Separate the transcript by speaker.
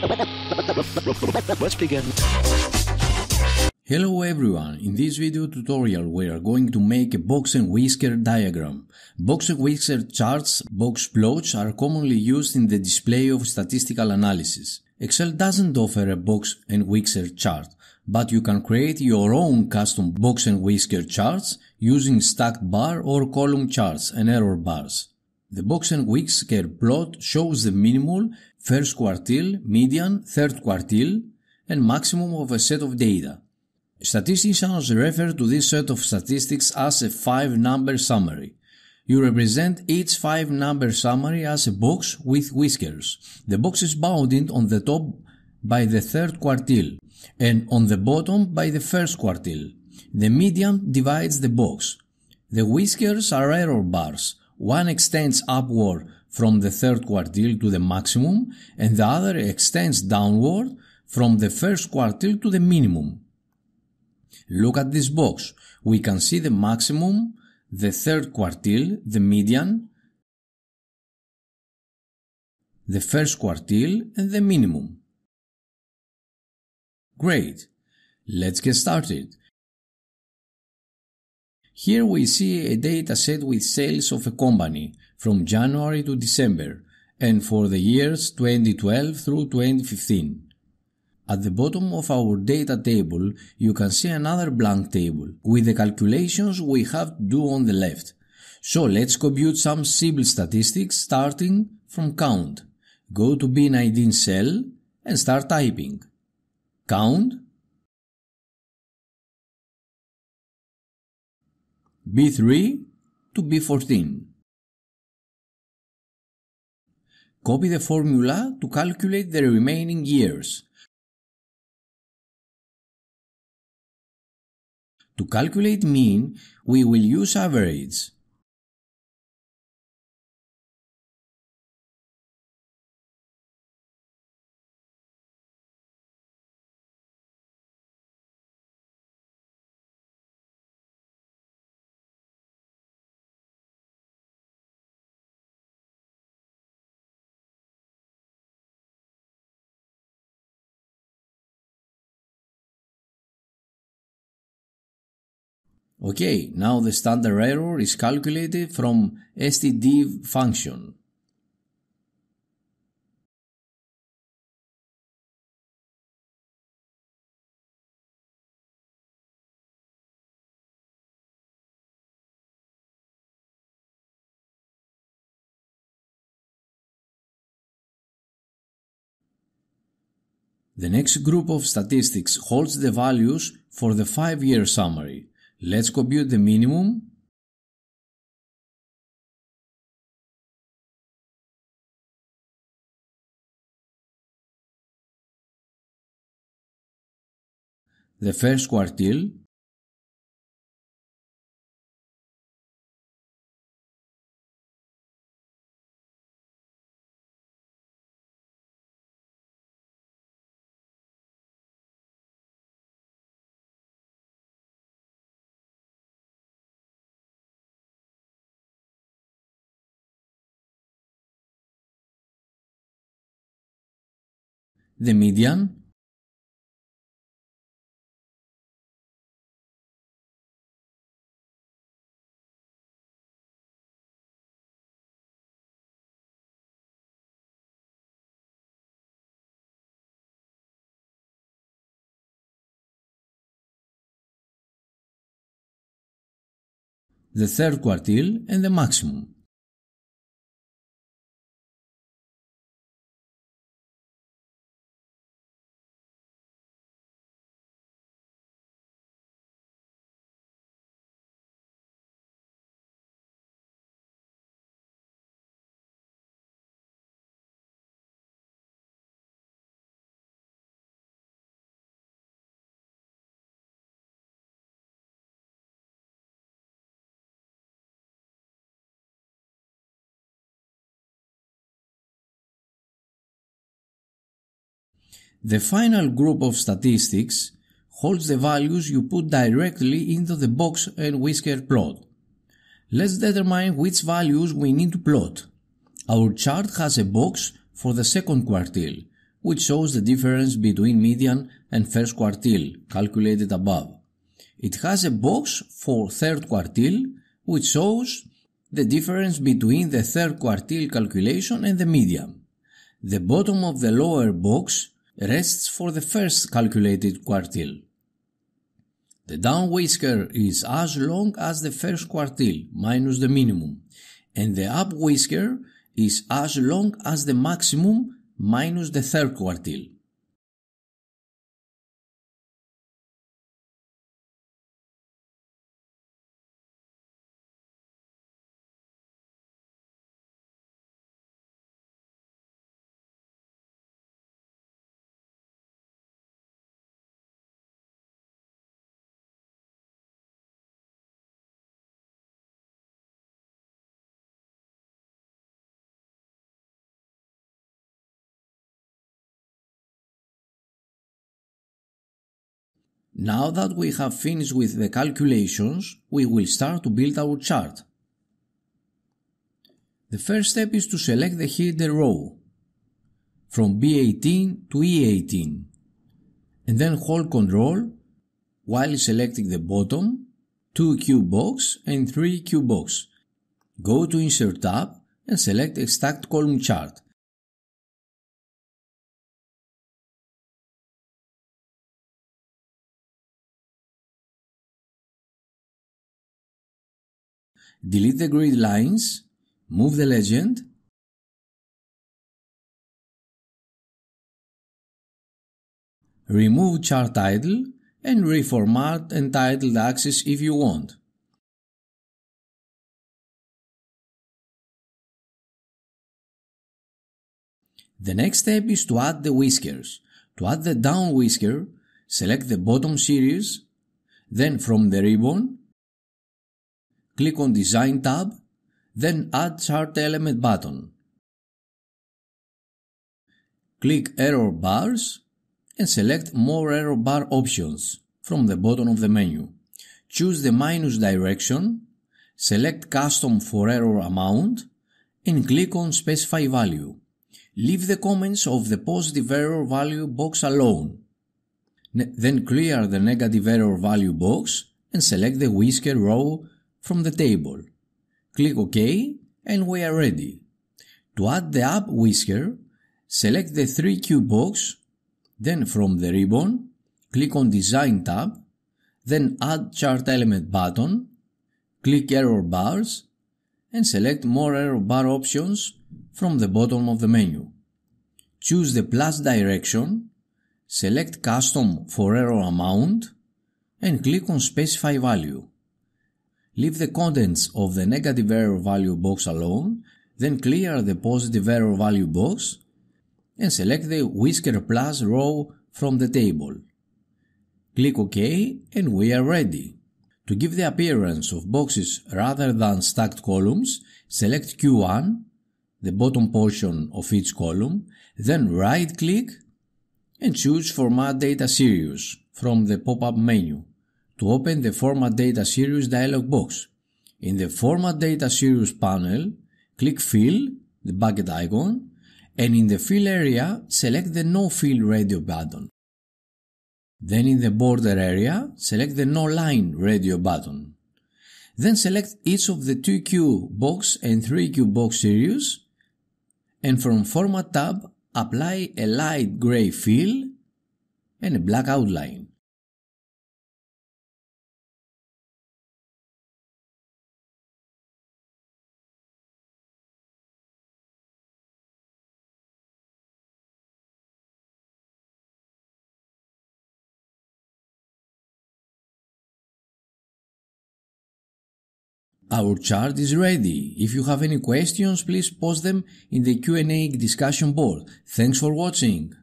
Speaker 1: Let's begin.
Speaker 2: Hello everyone, in this video tutorial we are going to make a box and whisker diagram. Box and whisker charts, box plots are commonly used in the display of statistical analysis. Excel doesn't offer a box and whisker chart, but you can create your own custom box and whisker charts using stacked bar or column charts and error bars. The box and whisker plot shows the minimal first quartile, median, third quartile, and maximum of a set of data. Statisticians refer to this set of statistics as a five-number summary. You represent each five-number summary as a box with whiskers. The box is bounded on the top by the third quartile and on the bottom by the first quartile. The median divides the box. The whiskers are error bars. One extends upward from the third quartile to the maximum and the other extends downward from the first quartile to the minimum. Look at this box. We can see the maximum, the third quartile, the median, the first
Speaker 3: quartile and the minimum. Great.
Speaker 2: Let's get started. Here we see a data set with sales of a company from January to December and for the years 2012 through 2015. At the bottom of our data table, you can see another blank table with the calculations we have to do on the left. So let's compute some simple statistics starting from count. Go to B19 cell and start typing. Count
Speaker 3: B3 to B14. Copy the formula to calculate the remaining years. To calculate mean, we will use average.
Speaker 2: Okay, now the standard error is calculated from std function. The next group of statistics holds the values for the five-year summary. Let's compute the minimum
Speaker 1: the first quartile the median, the third quartile and the maximum.
Speaker 2: The final group of statistics holds the values you put directly into the box and whisker plot. Let's determine which values we need to plot. Our chart has a box for the second quartile, which shows the difference between median and first quartile, calculated above. It has a box for third quartile, which shows the difference between the third quartile calculation and the median. The bottom of the lower box rests for the first calculated quartile. The down whisker is as long as the first quartile minus the minimum, and the up whisker is as long as the maximum
Speaker 3: minus the third quartile. Now
Speaker 2: that we have finished with the calculations, we will start to build our chart. The first step is to select the header row from B18 to E18 and then hold Ctrl while selecting the bottom, 2Q box and 3Q box. Go to Insert tab and select Extract Column Chart.
Speaker 1: delete the
Speaker 3: grid lines, move the legend, remove chart title and reformat and title the axis if you want. The next
Speaker 2: step is to add the whiskers. To add the down whisker, select the bottom series, then from the ribbon, click on Design tab, then Add Chart Element button. Click Error Bars and select More Error Bar options from the bottom of the menu. Choose the minus direction, select Custom for Error Amount, and click on Specify Value. Leave the comments of the positive error value box alone. Ne then clear the negative error value box and select the whisker row from the table. Click OK and we are ready. To add the app whisker, select the 3Q box, then from the ribbon, click on Design tab, then Add Chart Element button, click Error Bars, and select More Error Bar options from the bottom of the menu. Choose the plus direction, select Custom for Error Amount, and click on Specify Value. Leave the contents of the negative error value box alone, then clear the positive error value box and select the Whisker Plus row from the table. Click OK and we are ready. To give the appearance of boxes rather than stacked columns, select Q1, the bottom portion of each column, then right-click and choose Format Data Series from the pop-up menu to open the Format Data Series dialog box. In the Format Data Series panel, click Fill, the bucket icon, and in the Fill area, select the No Fill radio button. Then in the Border area, select the No Line radio button. Then select each of the 2Q box and 3Q box series, and from Format tab, apply a light gray fill and a black outline.
Speaker 3: Our chart is ready. If you have any questions, please post them in the Q&A discussion board. Thanks for watching.